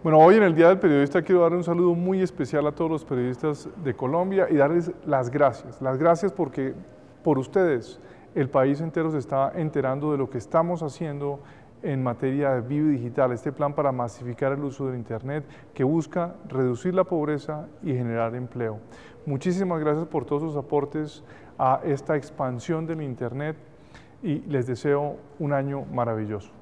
Bueno, hoy en el Día del Periodista quiero darle un saludo muy especial a todos los periodistas de Colombia y darles las gracias. Las gracias porque por ustedes el país entero se está enterando de lo que estamos haciendo en materia de Vivo digital, este plan para masificar el uso del Internet que busca reducir la pobreza y generar empleo. Muchísimas gracias por todos sus aportes a esta expansión del Internet y les deseo un año maravilloso.